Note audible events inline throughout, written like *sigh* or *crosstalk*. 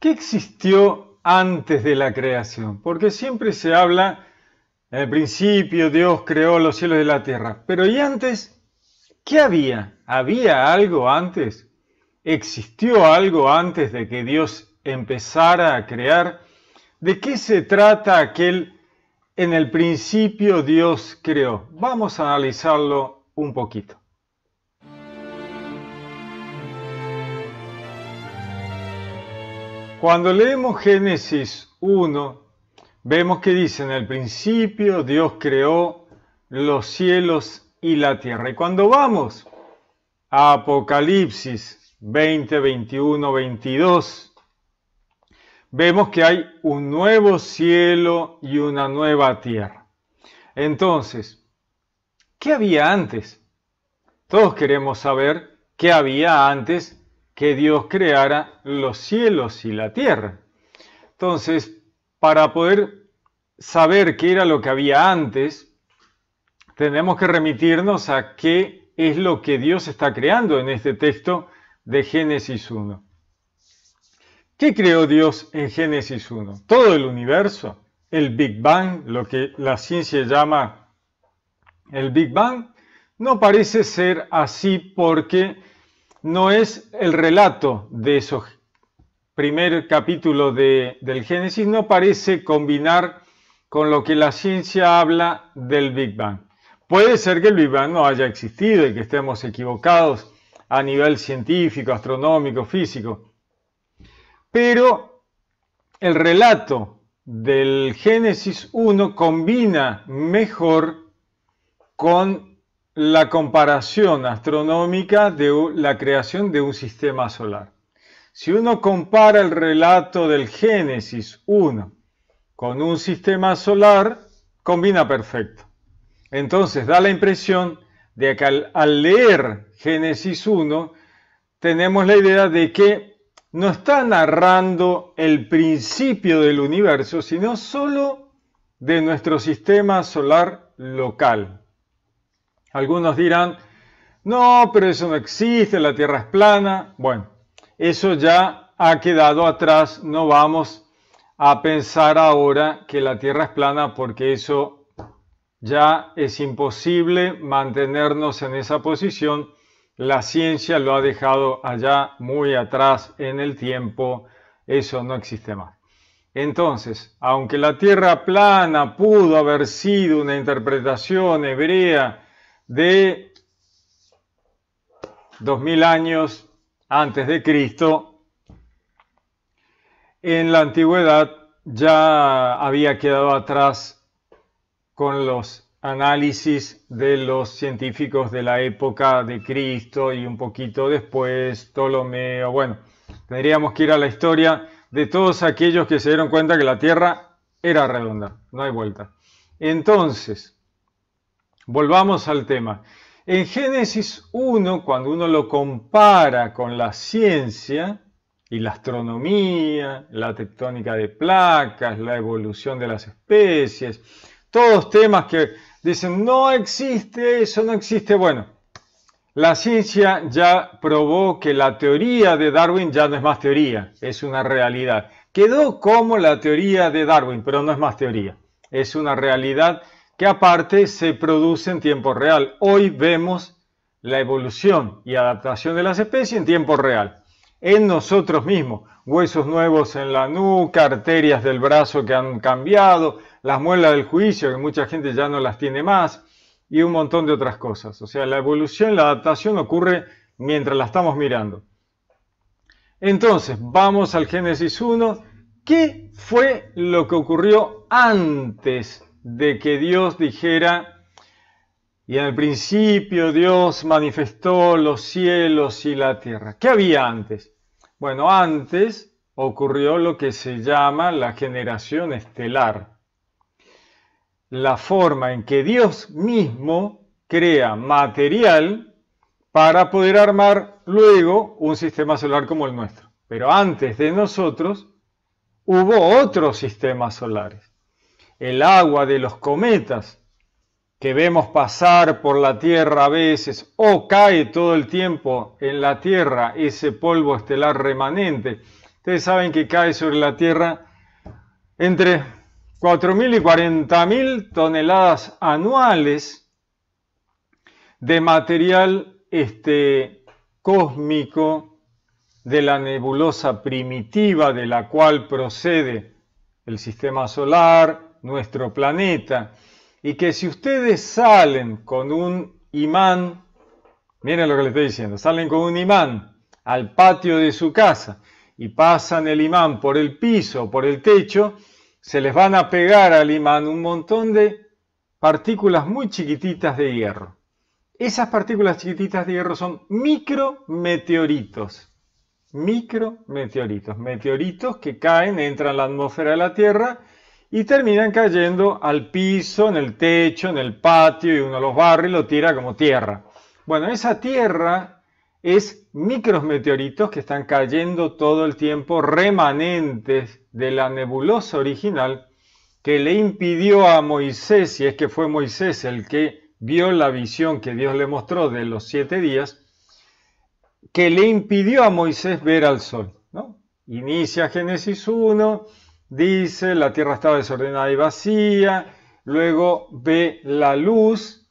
¿Qué existió antes de la creación? Porque siempre se habla, el principio Dios creó los cielos y la tierra, pero ¿y antes? ¿Qué había? ¿Había algo antes? ¿Existió algo antes de que Dios empezara a crear? ¿De qué se trata aquel en el principio Dios creó? Vamos a analizarlo un poquito. Cuando leemos Génesis 1, vemos que dice, en el principio Dios creó los cielos y la tierra. Y cuando vamos a Apocalipsis 20, 21, 22, vemos que hay un nuevo cielo y una nueva tierra. Entonces, ¿qué había antes? Todos queremos saber qué había antes que Dios creara los cielos y la tierra. Entonces, para poder saber qué era lo que había antes, tenemos que remitirnos a qué es lo que Dios está creando en este texto de Génesis 1. ¿Qué creó Dios en Génesis 1? Todo el universo, el Big Bang, lo que la ciencia llama el Big Bang, no parece ser así porque no es el relato de esos primer capítulo del Génesis, no parece combinar con lo que la ciencia habla del Big Bang. Puede ser que el Big Bang no haya existido y que estemos equivocados a nivel científico, astronómico, físico, pero el relato del Génesis 1 combina mejor con la comparación astronómica de la creación de un sistema solar. Si uno compara el relato del Génesis 1 con un sistema solar, combina perfecto. Entonces da la impresión de que al, leer Génesis 1 tenemos la idea de que no está narrando el principio del universo, sino solo de nuestro sistema solar local. Algunos dirán, no, pero eso no existe, la Tierra es plana. Bueno, eso ya ha quedado atrás, no vamos a pensar ahora que la Tierra es plana porque eso ya es imposible mantenernos en esa posición. La ciencia lo ha dejado allá muy atrás en el tiempo, eso no existe más. Entonces, aunque la Tierra plana pudo haber sido una interpretación hebrea, de 2000 años antes de Cristo, en la antigüedad ya había quedado atrás con los análisis de los científicos de la época de Cristo y un poquito después, Ptolomeo, bueno, tendríamos que ir a la historia de todos aquellos que se dieron cuenta que la Tierra era redonda, no hay vuelta. Entonces, Volvamos al tema. En Génesis 1, cuando uno lo compara con la ciencia y la astronomía, la tectónica de placas, la evolución de las especies, todos temas que dicen no existe eso, no existe, bueno, la ciencia ya probó que la teoría de Darwin ya no es más teoría, es una realidad. Quedó como la teoría de Darwin, pero no es más teoría, es una realidad que aparte se produce en tiempo real. Hoy vemos la evolución y adaptación de las especies en tiempo real. En nosotros mismos, huesos nuevos en la nuca, arterias del brazo que han cambiado, las muelas del juicio, que mucha gente ya no las tiene más, y un montón de otras cosas. O sea, la evolución, la adaptación ocurre mientras la estamos mirando. Entonces, vamos al Génesis 1. ¿Qué fue lo que ocurrió antes de que Dios dijera, y en el principio Dios manifestó los cielos y la tierra. ¿Qué había antes? Bueno, antes ocurrió lo que se llama la generación estelar, la forma en que Dios mismo crea material para poder armar luego un sistema solar como el nuestro. Pero antes de nosotros hubo otros sistemas solares el agua de los cometas que vemos pasar por la Tierra a veces, o cae todo el tiempo en la Tierra ese polvo estelar remanente. Ustedes saben que cae sobre la Tierra entre 4.000 y 40.000 toneladas anuales de material este, cósmico de la nebulosa primitiva de la cual procede el sistema solar, nuestro planeta, y que si ustedes salen con un imán, miren lo que les estoy diciendo, salen con un imán al patio de su casa y pasan el imán por el piso, por el techo, se les van a pegar al imán un montón de partículas muy chiquititas de hierro. Esas partículas chiquititas de hierro son micrometeoritos. Micrometeoritos. Meteoritos que caen, entran a la atmósfera de la Tierra y terminan cayendo al piso, en el techo, en el patio, y uno los barre y lo tira como tierra. Bueno, esa tierra es micrometeoritos que están cayendo todo el tiempo, remanentes de la nebulosa original que le impidió a Moisés, si es que fue Moisés el que vio la visión que Dios le mostró de los siete días, que le impidió a Moisés ver al sol. Inicia Génesis 1, dice, la tierra estaba desordenada y vacía, luego ve la luz,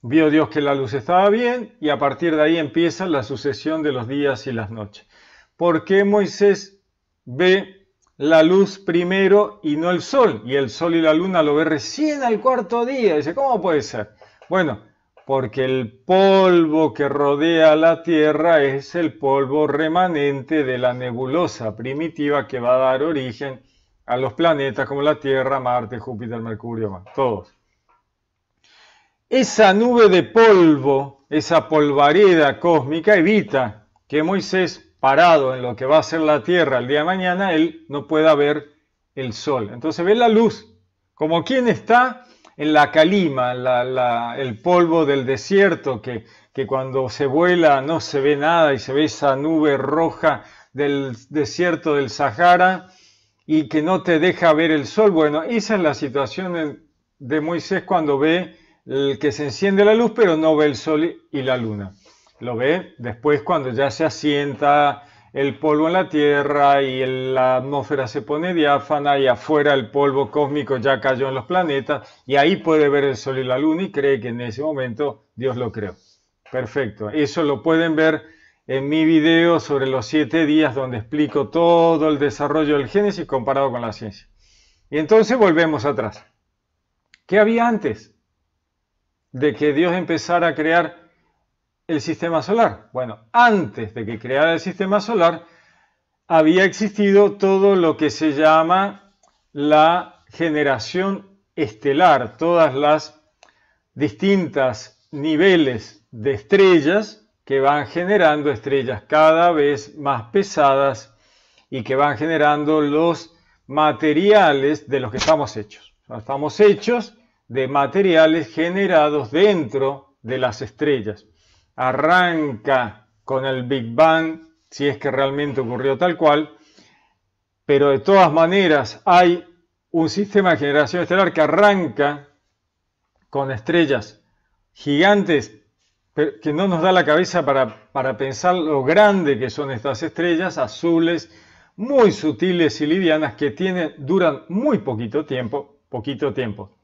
vio Dios que la luz estaba bien y a partir de ahí empieza la sucesión de los días y las noches. ¿Por qué Moisés ve la luz primero y no el sol? Y el sol y la luna lo ve recién al cuarto día. Dice, ¿cómo puede ser? Bueno, porque el polvo que rodea la Tierra es el polvo remanente de la nebulosa primitiva que va a dar origen a los planetas como la Tierra, Marte, Júpiter, Mercurio, todos. Esa nube de polvo, esa polvareda cósmica evita que Moisés, parado en lo que va a ser la Tierra el día de mañana, él no pueda ver el sol. Entonces ve la luz, como quien está en la calima, el polvo del desierto que, cuando se vuela no se ve nada y se ve esa nube roja del desierto del Sahara y que no te deja ver el sol. Bueno, esa es la situación de Moisés cuando ve el que se enciende la luz pero no ve el sol y la luna. Lo ve después cuando ya se asienta, el polvo en la Tierra y la atmósfera se pone diáfana y afuera el polvo cósmico ya cayó en los planetas y ahí puede ver el Sol y la Luna y cree que en ese momento Dios lo creó. Perfecto. Eso lo pueden ver en mi video sobre los siete días donde explico todo el desarrollo del Génesis comparado con la ciencia. Y entonces volvemos atrás. ¿Qué había antes de que Dios empezara a crear el sistema solar. Bueno, antes de que creara el sistema solar, había existido todo lo que se llama la generación estelar, todas las distintas niveles de estrellas que van generando estrellas cada vez más pesadas y que van generando los materiales de los que estamos hechos. Estamos hechos de materiales generados dentro de las estrellas arranca con el Big Bang, si es que realmente ocurrió tal cual, pero de todas maneras hay un sistema de generación estelar que arranca con estrellas gigantes que no nos da la cabeza para, pensar lo grande que son estas estrellas azules, muy sutiles y livianas, que tienen, duran muy poquito tiempo, poquito tiempo,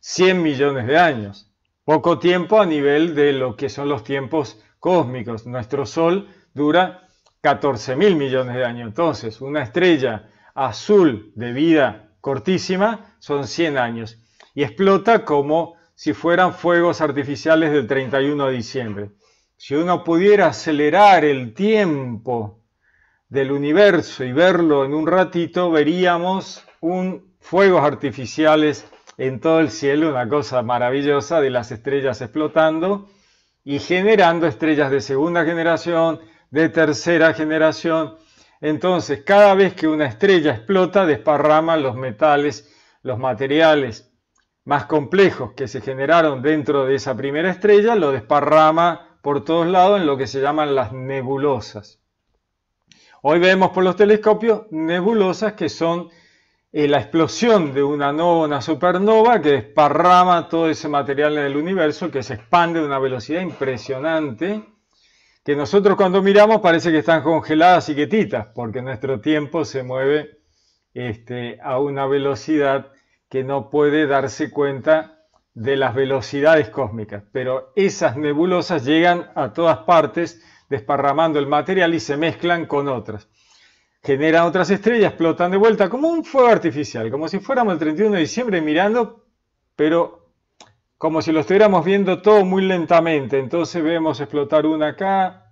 100 millones de años poco tiempo a nivel de lo que son los tiempos cósmicos. Nuestro Sol dura 14 mil millones de años. Entonces, una estrella azul de vida cortísima son 100 años y explota como si fueran fuegos artificiales del 31 de diciembre. Si uno pudiera acelerar el tiempo del universo y verlo en un ratito, veríamos un fuegos artificiales en todo el cielo, una cosa maravillosa de las estrellas explotando y generando estrellas de segunda generación, de tercera generación. Entonces, cada vez que una estrella explota, desparrama los metales, los materiales más complejos que se generaron dentro de esa primera estrella, lo desparrama por todos lados en lo que se llaman las nebulosas. Hoy vemos por los telescopios nebulosas que son eh, la explosión de una nova, una supernova, que desparrama todo ese material en el universo, que se expande a una velocidad impresionante, que nosotros cuando miramos parece que están congeladas y quietitas, porque nuestro tiempo se mueve este, a una velocidad que no puede darse cuenta de las velocidades cósmicas, pero esas nebulosas llegan a todas partes desparramando el material y se mezclan con otras generan otras estrellas, explotan de vuelta como un fuego artificial, como si fuéramos el 31 de diciembre mirando, pero como si lo estuviéramos viendo todo muy lentamente. Entonces vemos explotar una acá,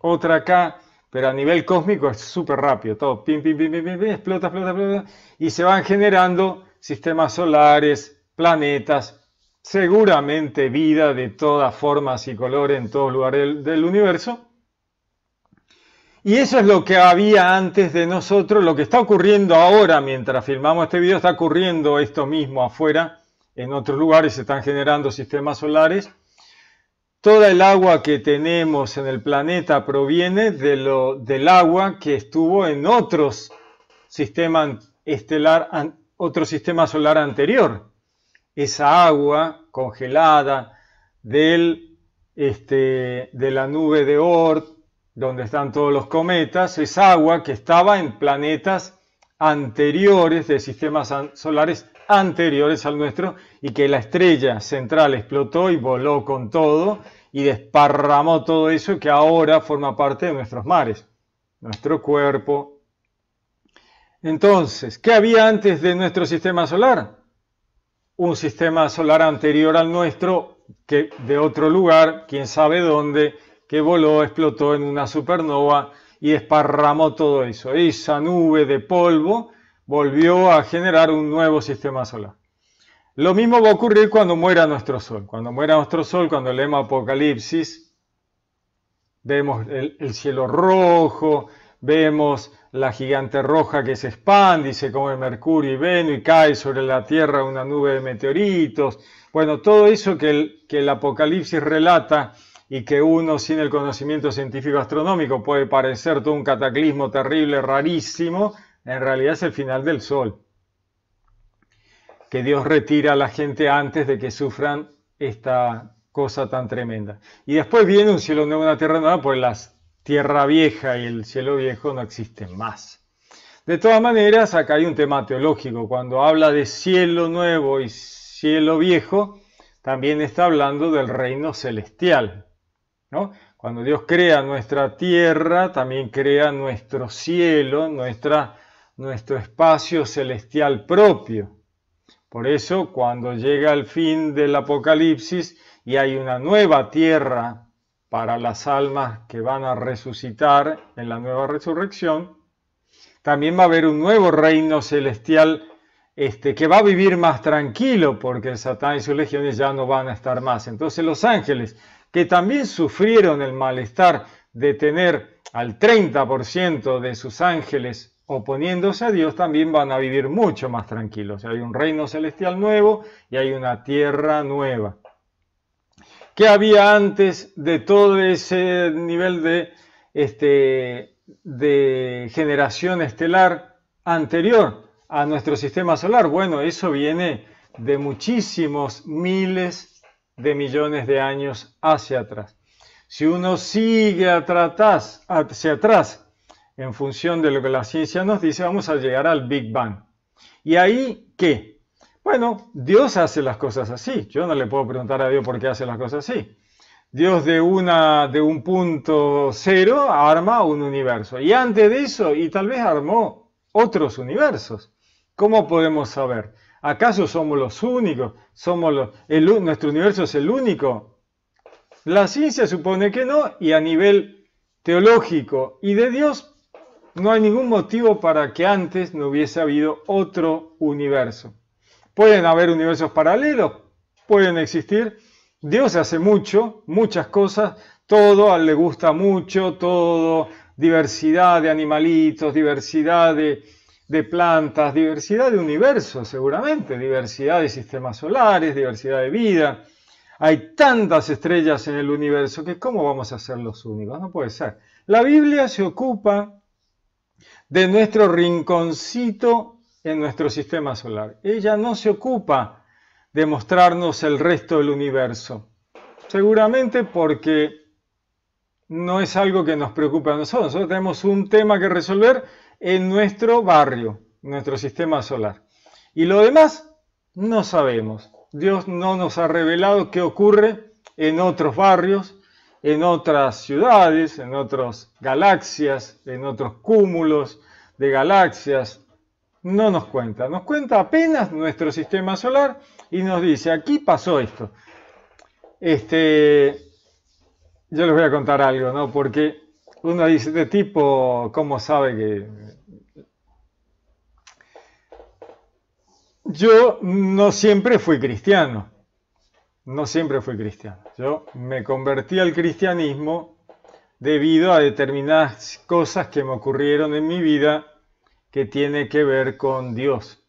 otra acá, pero a nivel cósmico es súper rápido, todo pim, pim, pim, pim, explota, explota, y se van generando sistemas solares, planetas, seguramente vida de todas formas y colores en todos lugares del universo y eso es lo que había antes de nosotros, lo que está ocurriendo ahora mientras filmamos este video, está ocurriendo esto mismo afuera, en otros lugares se están generando sistemas solares. Toda el agua que tenemos en el planeta proviene del agua que estuvo en otros sistemas estelar, otro sistema solar anterior. Esa agua congelada del, este, de la nube de Oort, donde están todos los cometas, es agua que estaba en planetas anteriores de sistemas solares anteriores al nuestro y que la estrella central explotó y voló con todo y desparramó todo eso que ahora forma parte de nuestros mares, nuestro cuerpo. Entonces, ¿qué había antes de nuestro sistema solar? Un sistema solar anterior al nuestro, que de otro lugar, quién sabe dónde, que voló, explotó en una supernova y esparramó todo eso. Esa nube de polvo volvió a generar un nuevo sistema solar. Lo mismo va a ocurrir cuando muera nuestro Sol. Cuando muera nuestro Sol, cuando leemos Apocalipsis, vemos el, cielo rojo, vemos la gigante roja que se expande y se come Mercurio y Venus y cae sobre la Tierra una nube de meteoritos. Bueno, todo eso que el Apocalipsis relata y que uno sin el conocimiento científico astronómico puede parecer todo un cataclismo terrible, rarísimo, en realidad es el final del sol. Que Dios retira a la gente antes de que sufran esta cosa tan tremenda. Y después viene un cielo nuevo, una tierra nueva, pues la tierra vieja y el cielo viejo no existen más. De todas maneras, acá hay un tema teológico. Cuando habla de cielo nuevo y cielo viejo, también está hablando del reino celestial. Cuando Dios crea nuestra tierra, también crea nuestro cielo, nuestra, nuestro espacio celestial propio. Por eso, cuando llega el fin del Apocalipsis y hay una nueva tierra para las almas que van a resucitar en la nueva resurrección, también va a haber un nuevo reino celestial este, que va a vivir más tranquilo porque el Satán y sus legiones ya no van a estar más. Entonces los ángeles que también sufrieron el malestar de tener al 30% de sus ángeles oponiéndose a Dios, también van a vivir mucho más tranquilos. Hay un reino celestial nuevo y hay una tierra nueva. ¿Qué había antes de todo ese nivel de, este, de generación estelar anterior a nuestro sistema solar? Bueno, eso viene de muchísimos miles de millones de años hacia atrás. Si uno sigue hacia atrás, en función de lo que la ciencia nos dice, vamos a llegar al Big Bang. ¿Y ahí qué? Bueno, Dios hace las cosas así. Yo no le puedo preguntar a Dios por qué hace las cosas así. Dios de, una, de un punto cero arma un universo. Y antes de eso, y tal vez armó otros universos. ¿Cómo podemos saber? ¿Acaso somos los únicos? ¿Somos ¿Nuestro universo es el único? La ciencia supone que no y a nivel teológico y de Dios no hay ningún motivo para que antes no hubiese habido otro universo. Pueden haber universos paralelos, pueden existir. Dios hace mucho, muchas cosas, todo le gusta mucho, todo, diversidad de animalitos, diversidad de, de plantas, diversidad de universos seguramente, diversidad de sistemas solares, diversidad de vida. Hay tantas estrellas en el universo que ¿cómo vamos a ser los únicos? No puede ser. La Biblia se ocupa de nuestro rinconcito en nuestro sistema solar. Ella no se ocupa de mostrarnos el resto del universo. Seguramente porque no es algo que nos preocupe a nosotros. Nosotros tenemos un tema que resolver en nuestro barrio, nuestro sistema solar. Y lo demás no sabemos. Dios no nos ha revelado qué ocurre en otros barrios, en otras ciudades, en otras galaxias, en otros cúmulos de galaxias. No nos cuenta, nos cuenta apenas nuestro sistema solar y nos dice, aquí pasó esto. Este, yo les voy a contar algo, ¿no? Porque uno dice, de este tipo, ¿cómo sabe que...? Yo no siempre fui cristiano, no siempre fui cristiano. Yo me convertí al cristianismo debido a determinadas cosas que me ocurrieron en mi vida que tiene que ver con Dios.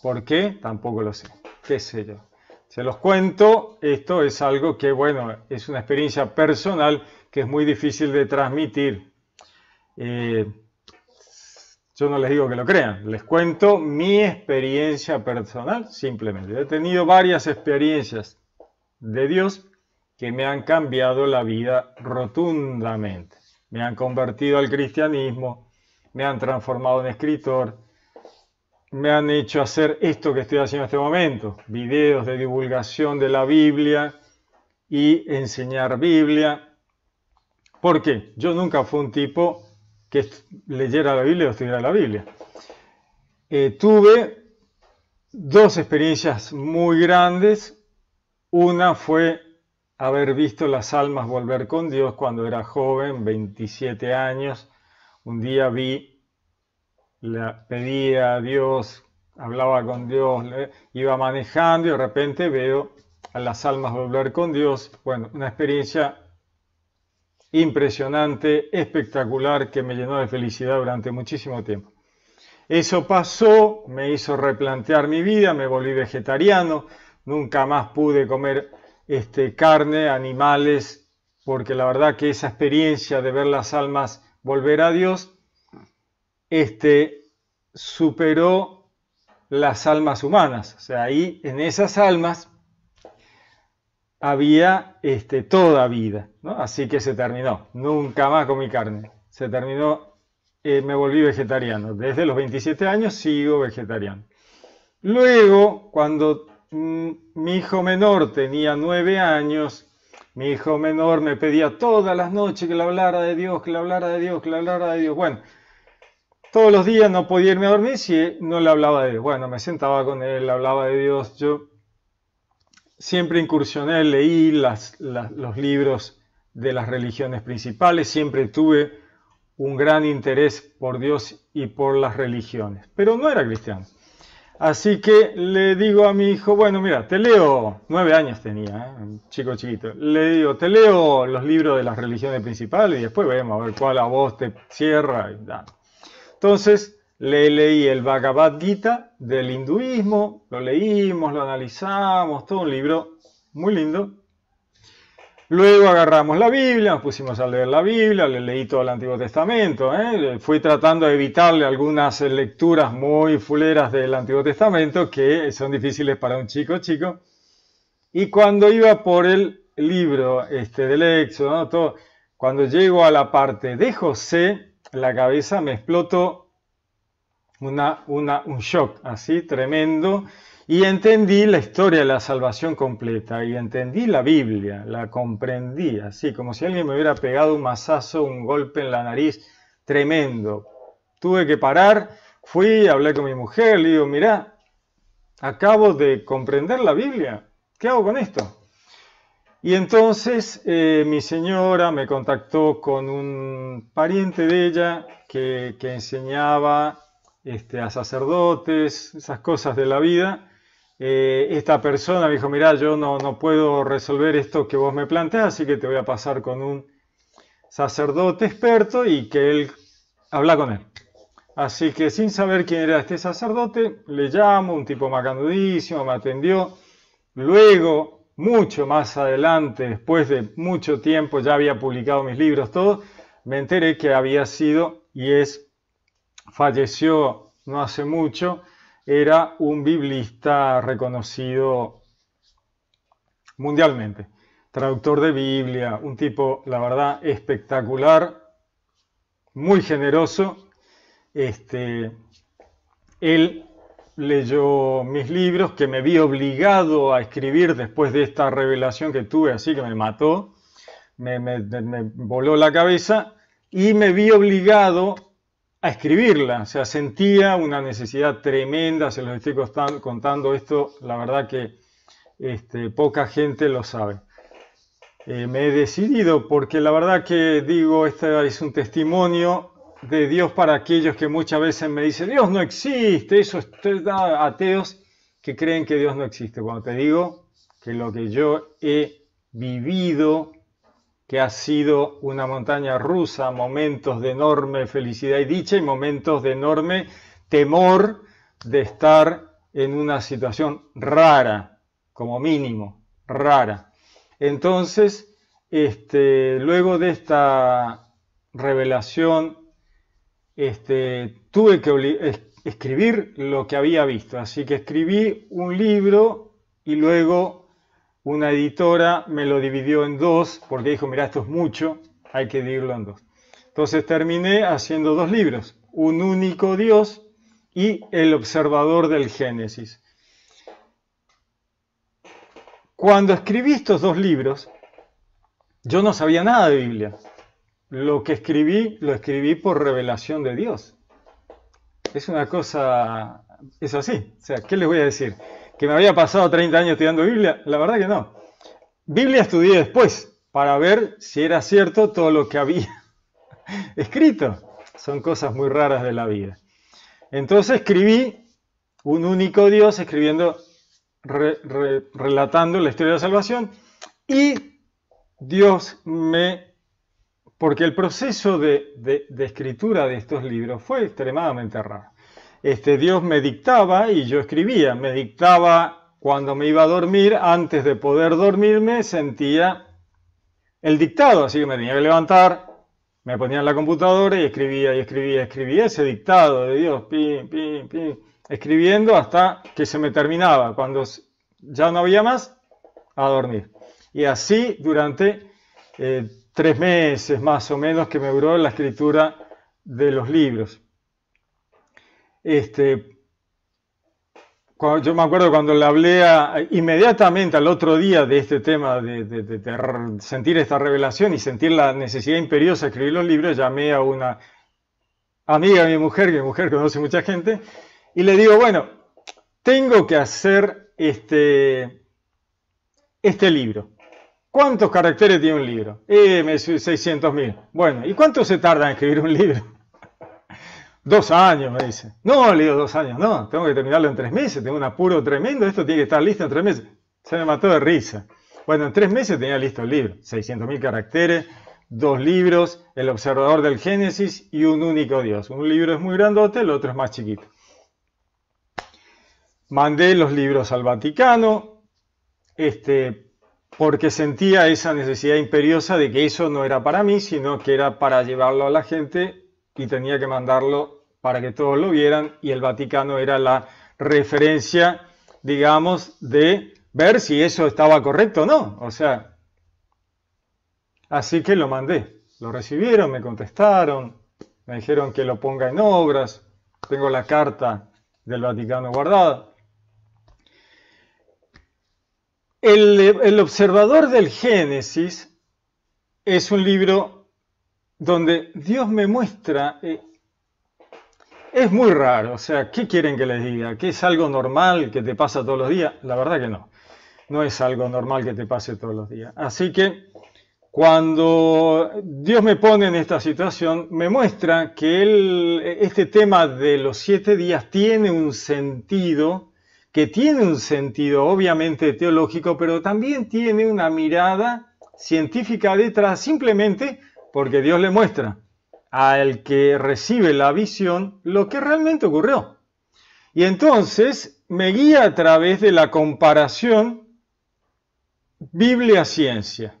¿Por qué? Tampoco lo sé. ¿Qué sé yo? Se los cuento, esto es algo que, bueno, es una experiencia personal que es muy difícil de transmitir. Eh, yo no les digo que lo crean, les cuento mi experiencia personal simplemente. He tenido varias experiencias de Dios que me han cambiado la vida rotundamente. Me han convertido al cristianismo, me han transformado en escritor, me han hecho hacer esto que estoy haciendo en este momento, videos de divulgación de la Biblia y enseñar Biblia, qué? yo nunca fui un tipo que leyera la Biblia o estudiara la Biblia. Eh, tuve dos experiencias muy grandes. Una fue haber visto las almas volver con Dios cuando era joven, 27 años. Un día vi, le pedía a Dios, hablaba con Dios, iba manejando y de repente veo a las almas volver con Dios. Bueno, una experiencia impresionante, espectacular, que me llenó de felicidad durante muchísimo tiempo. Eso pasó, me hizo replantear mi vida, me volví vegetariano, nunca más pude comer este, carne, animales, porque la verdad que esa experiencia de ver las almas volver a Dios, este, superó las almas humanas. O sea, ahí en esas almas había este, toda vida, ¿no? Así que se terminó. Nunca más mi carne. Se terminó, eh, me volví vegetariano. Desde los 27 años sigo vegetariano. Luego, cuando mm, mi hijo menor tenía 9 años, mi hijo menor me pedía todas las noches que le hablara de Dios, que le hablara de Dios, que le hablara de Dios. Bueno, todos los días no podía irme a dormir si no le hablaba de Dios. Bueno, me sentaba con él, hablaba de Dios. Yo siempre incursioné, leí los libros de las religiones principales, siempre tuve un gran interés por Dios y por las religiones, pero no era cristiano. Así que le digo a mi hijo, bueno, mira, te leo, nueve años tenía, ¿eh? un chico chiquito, le digo, te leo los libros de las religiones principales y después vemos a ver cuál a vos te cierra. Y Entonces, leí el Bhagavad Gita del hinduismo, lo leímos, lo analizamos, todo un libro muy lindo. Luego agarramos la Biblia, nos pusimos a leer la Biblia, le leí todo el Antiguo Testamento. ¿eh? Fui tratando de evitarle algunas eh, lecturas muy fuleras del Antiguo Testamento que son difíciles para un chico chico. Y cuando iba por el libro este, del Éxodo, cuando llego a la parte de José, la cabeza me explotó una, un shock así tremendo y entendí la historia de la salvación completa y entendí la Biblia, la comprendí así, como si alguien me hubiera pegado un mazazo, un golpe en la nariz tremendo. Tuve que parar, fui, hablé con mi mujer, le digo, mira, acabo de comprender la Biblia, ¿qué hago con esto? Y entonces eh, mi señora me contactó con un pariente de ella que, que enseñaba este, a sacerdotes, esas cosas de la vida. Eh, esta persona me dijo, mirá, yo no, no puedo resolver esto que vos me planteas, así que te voy a pasar con un sacerdote experto y que él habla con él. Así que sin saber quién era este sacerdote, le llamo, un tipo macanudísimo, me atendió. Luego, mucho más adelante, después de mucho tiempo, ya había publicado mis libros, todo, me enteré que había sido y es falleció no hace mucho, era un biblista reconocido mundialmente, traductor de Biblia, un tipo, la verdad, espectacular, muy generoso. Este, él leyó mis libros, que me vi obligado a escribir después de esta revelación que tuve, así que me mató, me, me, me voló la cabeza, y me vi obligado a escribirla. O sea, sentía una necesidad tremenda, se los estoy contando esto, la verdad que este, poca gente lo sabe. Eh, me he decidido porque la verdad que digo, este es un testimonio de Dios para aquellos que muchas veces me dicen, Dios no existe, eso es ateos que creen que Dios no existe. Cuando te digo que lo que yo he vivido que ha sido una montaña rusa, momentos de enorme felicidad y dicha y momentos de enorme temor de estar en una situación rara, como mínimo, rara. Entonces, este, luego de esta revelación, este, tuve que escribir lo que había visto. Así que escribí un libro y luego una editora me lo dividió en dos porque dijo, mira, esto es mucho, hay que dividirlo en dos. Entonces terminé haciendo dos libros, Un único Dios y El observador del Génesis. Cuando escribí estos dos libros, yo no sabía nada de Biblia. Lo que escribí, lo escribí por revelación de Dios. Es una cosa, es así. O sea, ¿qué les voy a decir? que me había pasado 30 años estudiando Biblia, la verdad que no. Biblia estudié después para ver si era cierto todo lo que había *laughs* escrito. Son cosas muy raras de la vida. Entonces escribí un único Dios escribiendo, relatando la historia de la salvación y Dios me... Porque el proceso de escritura de estos libros fue extremadamente raro este, Dios me dictaba y yo escribía, me dictaba cuando me iba a dormir, antes de poder dormirme sentía el dictado, así que me tenía que levantar, me ponía en la computadora y escribía y escribía, escribía ese dictado de Dios, pim, pim, escribiendo hasta que se me terminaba, cuando ya no había más, a dormir. Y así durante eh, tres meses más o menos que me duró la escritura de los libros. Este, yo me acuerdo cuando le hablé inmediatamente al otro día de este tema, de, sentir esta revelación y sentir la necesidad imperiosa de escribir los libros, llamé a una amiga de mi mujer, que mi mujer conoce mucha gente, y le digo, bueno, tengo que hacer este, este libro. ¿Cuántos caracteres tiene un libro? Eh, 600.000. Bueno, ¿y cuánto se tarda en escribir un libro? Dos años, me dice. No, le digo dos años, no, tengo que terminarlo en tres meses, tengo un apuro tremendo, esto tiene que estar listo en tres meses. Se me mató de risa. Bueno, en tres meses tenía listo el libro, 600.000 caracteres, dos libros, El Observador del Génesis y Un Único Dios. Un libro es muy grandote, el otro es más chiquito. Mandé los libros al Vaticano, este, porque sentía esa necesidad imperiosa de que eso no era para mí, sino que era para llevarlo a la gente y tenía que mandarlo para que todos lo vieran y el Vaticano era la referencia, digamos, de ver si eso estaba correcto o no. O sea, así que lo mandé. Lo recibieron, me contestaron, me dijeron que lo ponga en obras. Tengo la carta del Vaticano guardada. El, el observador del Génesis es un libro donde Dios me muestra, eh, es muy raro, o sea, ¿qué quieren que les diga? ¿Que es algo normal que te pasa todos los días? La verdad que no, no es algo normal que te pase todos los días. Así que cuando Dios me pone en esta situación, me muestra que este tema de los siete días tiene un sentido, que tiene un sentido obviamente teológico, pero también tiene una mirada científica detrás, simplemente porque Dios le muestra al que recibe la visión lo que realmente ocurrió. Y entonces me guía a través de la comparación Biblia-ciencia.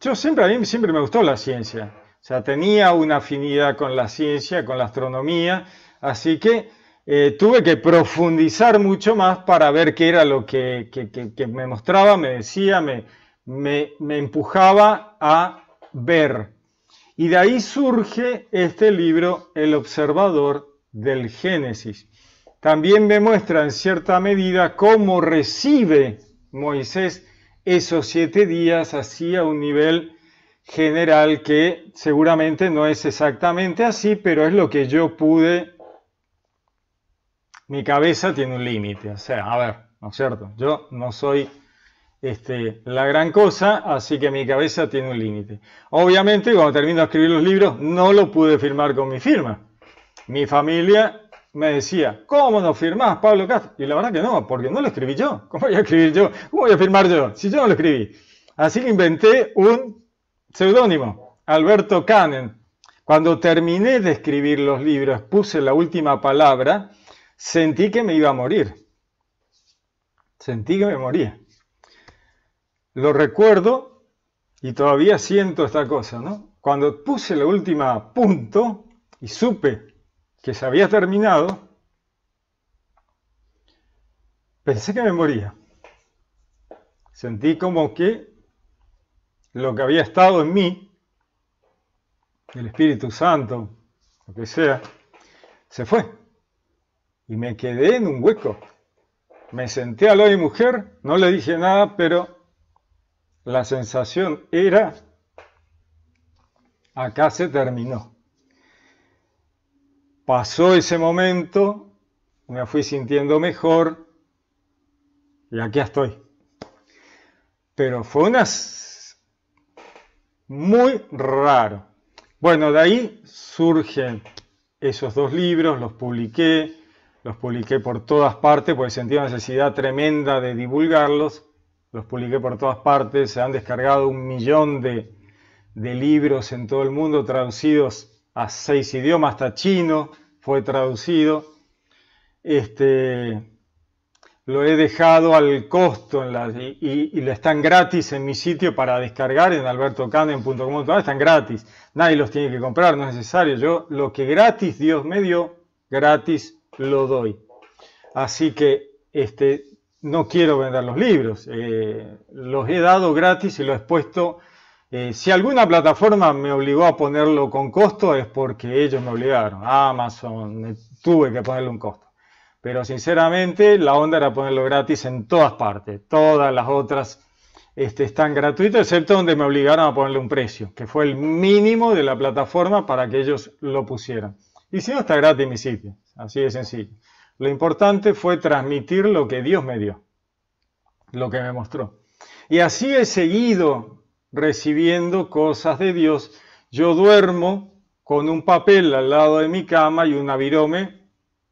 Yo siempre, a mí siempre me gustó la ciencia. O sea, tenía una afinidad con la ciencia, con la astronomía, así que eh, tuve que profundizar mucho más para ver qué era lo que, me mostraba, me decía, me, me, me empujaba a ver y de ahí surge este libro, El Observador del Génesis. También me muestra en cierta medida cómo recibe Moisés esos siete días así a un nivel general que seguramente no es exactamente así, pero es lo que yo pude... Mi cabeza tiene un límite, o sea, a ver, ¿no es cierto? Yo no soy este, la gran cosa, así que mi cabeza tiene un límite. Obviamente, cuando termino de escribir los libros, no lo pude firmar con mi firma. Mi familia me decía, ¿cómo no firmás, Pablo Castro? Y la verdad que no, porque no lo escribí yo. *laughs* ¿Cómo voy a escribir yo? ¿Cómo voy a firmar yo? Si yo no lo escribí. Así que inventé un seudónimo, Alberto Canen. Cuando terminé de escribir los libros, puse la última palabra, sentí que me iba a morir. Sentí que me moría lo recuerdo y todavía siento esta cosa, ¿no? Cuando puse la última punto y supe que se había terminado, pensé que me moría. Sentí como que lo que había estado en mí, el Espíritu Santo, lo que sea, se fue. Y me quedé en un hueco. Me senté a lado de mujer, no le dije nada, pero la sensación era, acá se terminó. Pasó ese momento, me fui sintiendo mejor y aquí estoy. Pero fue unas muy raro. Bueno, de ahí surgen esos dos libros, los publiqué, los publiqué por todas partes porque sentí una necesidad tremenda de divulgarlos los publiqué por todas partes, se han descargado un millón de, libros en todo el mundo, traducidos a seis idiomas, hasta chino fue traducido. Este, lo he dejado al costo y, lo están gratis en mi sitio para descargar en albertocanen.com. Están gratis, nadie los tiene que comprar, no es necesario. Yo lo que gratis Dios me dio, gratis lo doy. Así que este, no quiero vender los libros. Eh, los he dado gratis y los he puesto. Eh, si alguna plataforma me obligó a ponerlo con costo es porque ellos me obligaron. Amazon, eh, tuve que ponerle un costo. Pero sinceramente la onda era ponerlo gratis en todas partes. Todas las otras este, están gratuitas, excepto donde me obligaron a ponerle un precio, que fue el mínimo de la plataforma para que ellos lo pusieran. Y si no, está gratis mi sitio. Así de sencillo. Lo importante fue transmitir lo que Dios me dio, lo que me mostró. Y así he seguido recibiendo cosas de Dios. Yo duermo con un papel al lado de mi cama y un avirome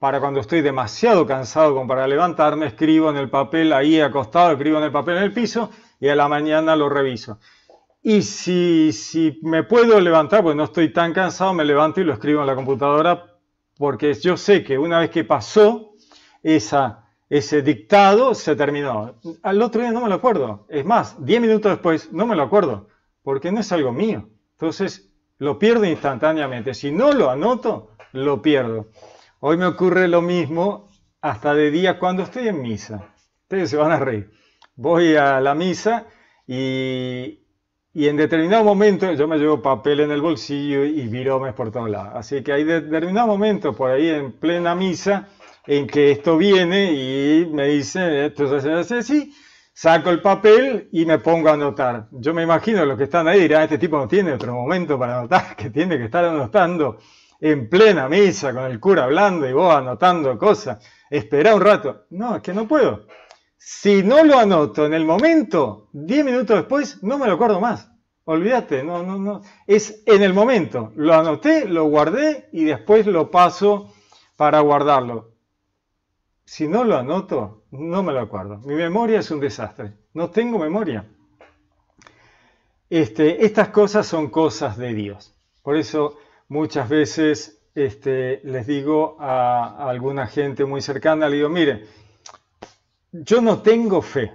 para cuando estoy demasiado cansado como para levantarme, escribo en el papel ahí acostado, escribo en el papel en el piso y a la mañana lo reviso. Y si, si me puedo levantar, pues no estoy tan cansado, me levanto y lo escribo en la computadora porque yo sé que una vez que pasó ese dictado, se terminó. Al otro día no me lo acuerdo. Es más, 10 minutos después no me lo acuerdo, porque no es algo mío. Entonces, lo pierdo instantáneamente. Si no lo anoto, lo pierdo. Hoy me ocurre lo mismo hasta de día cuando estoy en misa. Ustedes se van a reír. Voy a la misa y y en determinado momento yo me llevo papel en el bolsillo y viromes por todos lados. Así que hay determinado momento por ahí en plena misa en que esto viene y me dice, esto se hace así, saco el papel y me pongo a anotar. Yo me imagino los que están ahí dirán, este tipo no tiene otro momento para anotar, *laughs* que tiene que estar anotando en plena misa con el cura hablando y vos anotando cosas. Espera un rato. No, es que no puedo. Si no lo anoto en el momento, 10 minutos después, no me lo acuerdo más. Olvídate, no, no, no. Es en el momento. Lo anoté, lo guardé y después lo paso para guardarlo. Si no lo anoto, no me lo acuerdo. Mi memoria es un desastre. No tengo memoria. Este, estas cosas son cosas de Dios. Por eso muchas veces este, les digo a, alguna gente muy cercana, le digo, mire, yo no tengo fe.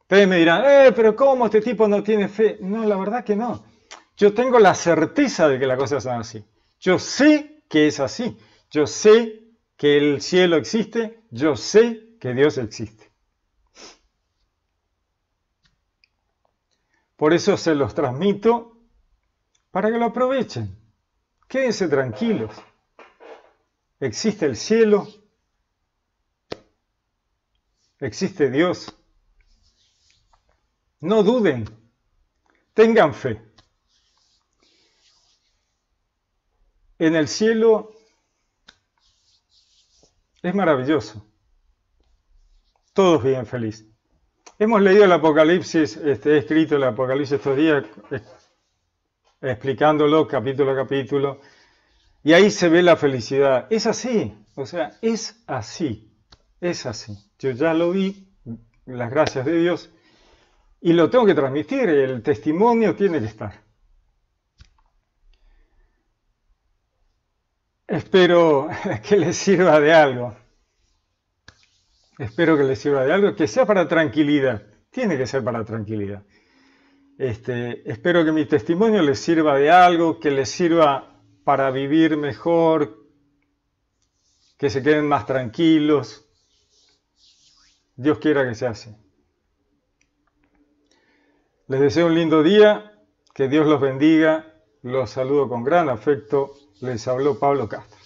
Ustedes me dirán, eh, pero ¿cómo este tipo no tiene fe? No, la verdad que no. Yo tengo la certeza de que las cosas son así. Yo sé que es así. Yo sé que el cielo existe. Yo sé que Dios existe. Por eso se los transmito para que lo aprovechen. Quédense tranquilos. Existe el cielo, Existe Dios. No duden. Tengan fe. En el cielo es maravilloso. Todos viven felices. Hemos leído el Apocalipsis, este, he escrito el Apocalipsis estos días, eh, explicándolo capítulo a capítulo, y ahí se ve la felicidad. Es así, o sea, es así, es así. Yo ya lo vi, las gracias de Dios, y lo tengo que transmitir, el testimonio tiene que estar. Espero *laughs* que les sirva de algo. Espero que les sirva de algo, que sea para tranquilidad. Tiene que ser para tranquilidad. Este, espero que mi testimonio les sirva de algo, que les sirva para vivir mejor, que se queden más tranquilos, Dios quiera que se hace. Les deseo un lindo día, que Dios los bendiga, los saludo con gran afecto, les habló Pablo Castro.